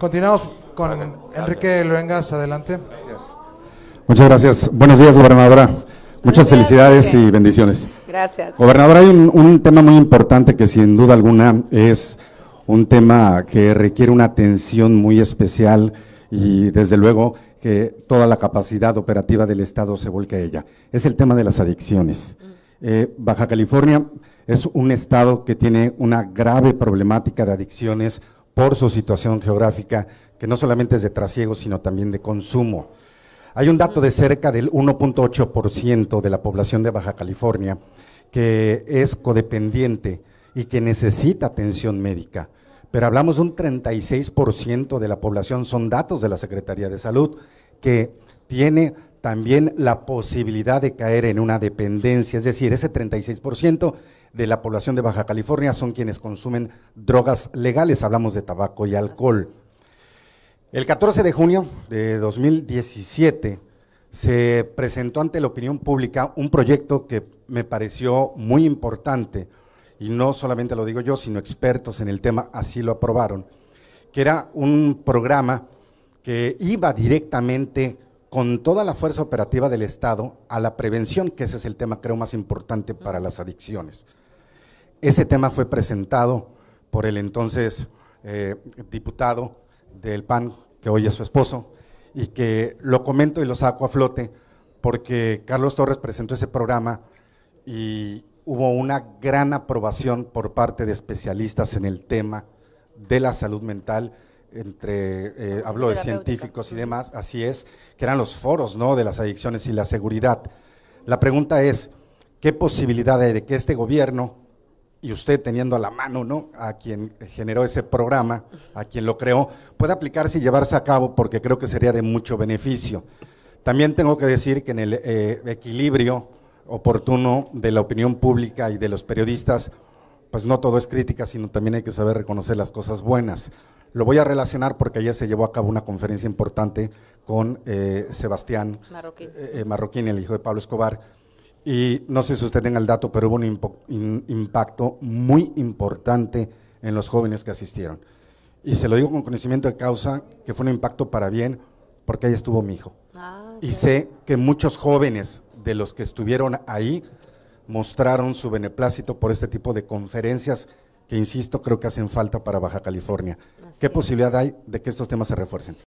Continuamos con Enrique Luengas, adelante. Gracias. Muchas gracias. Buenos días, gobernadora. Muchas felicidades y bendiciones. Gracias. Gobernadora, hay un, tema muy importante que sin duda alguna es un tema que requiere una atención muy especial y desde luego que toda la capacidad operativa del Estado se vuelca a ella. Es el tema de las adicciones. Mm. Eh, Baja California es un estado que tiene una grave problemática de adicciones por su situación geográfica, que no solamente es de trasiego, sino también de consumo. Hay un dato de cerca del 1.8% de la población de Baja California que es codependiente y que necesita atención médica, pero hablamos de un 36% de la población, son datos de la Secretaría de Salud, que tiene también la posibilidad de caer en una dependencia, es decir, ese 36% de la población de Baja California son quienes consumen drogas legales, hablamos de tabaco y alcohol. El 14 de junio de 2017 se presentó ante la opinión pública un proyecto que me pareció muy importante, y no solamente lo digo yo, sino expertos en el tema así lo aprobaron, que era un programa que iba directamente con toda la fuerza operativa del Estado a la prevención, que ese es el tema creo más importante para las adicciones. Ese tema fue presentado por el entonces eh, diputado del PAN, que hoy es su esposo, y que lo comento y lo saco a flote, porque Carlos Torres presentó ese programa y hubo una gran aprobación por parte de especialistas en el tema de la salud mental entre, eh, de científicos y demás, así es, que eran los foros ¿no? de las adicciones y la seguridad. La pregunta es, ¿qué posibilidad hay de que este gobierno, y usted teniendo a la mano ¿no? a quien generó ese programa, a quien lo creó, pueda aplicarse y llevarse a cabo? Porque creo que sería de mucho beneficio. También tengo que decir que en el eh, equilibrio oportuno de la opinión pública y de los periodistas, pues no todo es crítica, sino también hay que saber reconocer las cosas buenas. Lo voy a relacionar porque ayer se llevó a cabo una conferencia importante con eh, Sebastián eh, eh, Marroquín. el hijo de Pablo Escobar. Y no sé si usted tenga el dato, pero hubo un impacto muy importante en los jóvenes que asistieron. Y se lo digo con conocimiento de causa, que fue un impacto para bien, porque ahí estuvo mi hijo. Ah, y sé que muchos jóvenes de los que estuvieron ahí mostraron su beneplácito por este tipo de conferencias que, insisto, creo que hacen falta para Baja California. ¿Qué posibilidad hay de que estos temas se refuercen?